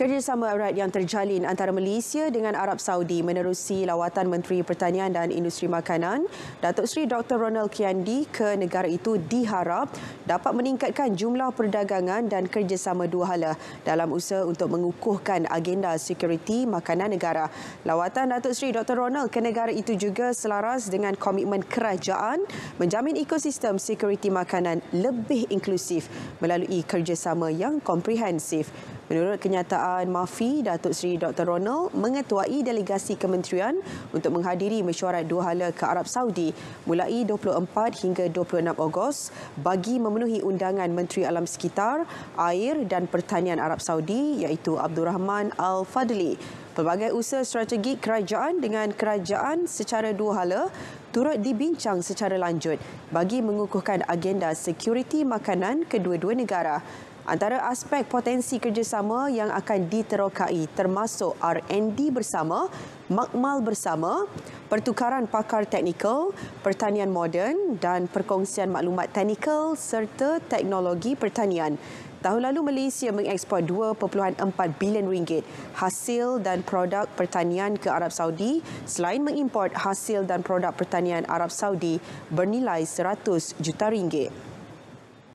Kerjasama erat yang terjalin antara Malaysia dengan Arab Saudi menerusi lawatan Menteri Pertanian dan Industri Makanan, Datuk Seri Dr. Ronald Kiandi ke negara itu diharap dapat meningkatkan jumlah perdagangan dan kerjasama dua hala dalam usaha untuk mengukuhkan agenda security makanan negara. Lawatan Datuk Seri Dr. Ronald ke negara itu juga selaras dengan komitmen kerajaan menjamin ekosistem security makanan lebih inklusif melalui kerjasama yang komprehensif. Menurut kenyataan Mafi, Datuk Seri Dr. Ronald mengetuai delegasi kementerian untuk menghadiri mesyuarat dua hala ke Arab Saudi mulai 24 hingga 26 Ogos bagi memenuhi undangan Menteri Alam Sekitar, Air dan Pertanian Arab Saudi iaitu Abdul Rahman Al-Fadli. Pelbagai usaha strategik kerajaan dengan kerajaan secara dua hala turut dibincang secara lanjut bagi mengukuhkan agenda security makanan kedua-dua negara. Antara aspek potensi kerjasama yang akan diterokai termasuk R&D bersama, makmal bersama, pertukaran pakar teknikal, pertanian moden dan perkongsian maklumat teknikal serta teknologi pertanian. Tahun lalu Malaysia mengekspor 2.4 bilion ringgit hasil dan produk pertanian ke Arab Saudi selain mengimport hasil dan produk pertanian Arab Saudi bernilai 100 juta ringgit.